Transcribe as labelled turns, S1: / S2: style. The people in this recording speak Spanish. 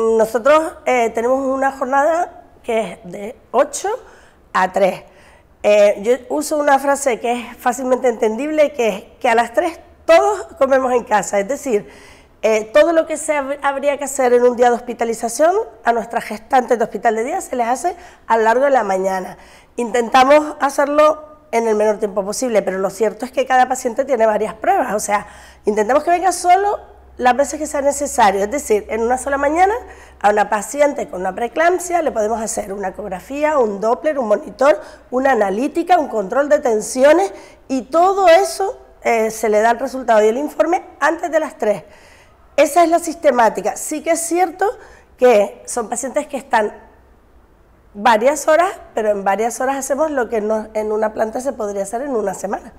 S1: Nosotros eh, tenemos una jornada que es de 8 a 3. Eh, yo uso una frase que es fácilmente entendible, que es que a las 3 todos comemos en casa, es decir, eh, todo lo que se habría que hacer en un día de hospitalización, a nuestras gestantes de hospital de día se les hace a lo largo de la mañana. Intentamos hacerlo en el menor tiempo posible, pero lo cierto es que cada paciente tiene varias pruebas, o sea, intentamos que venga solo las veces que sea necesario. Es decir, en una sola mañana a una paciente con una preeclampsia le podemos hacer una ecografía, un Doppler, un monitor, una analítica, un control de tensiones y todo eso eh, se le da el resultado y el informe antes de las 3. Esa es la sistemática. Sí que es cierto que son pacientes que están varias horas, pero en varias horas hacemos lo que en una planta se podría hacer en una semana.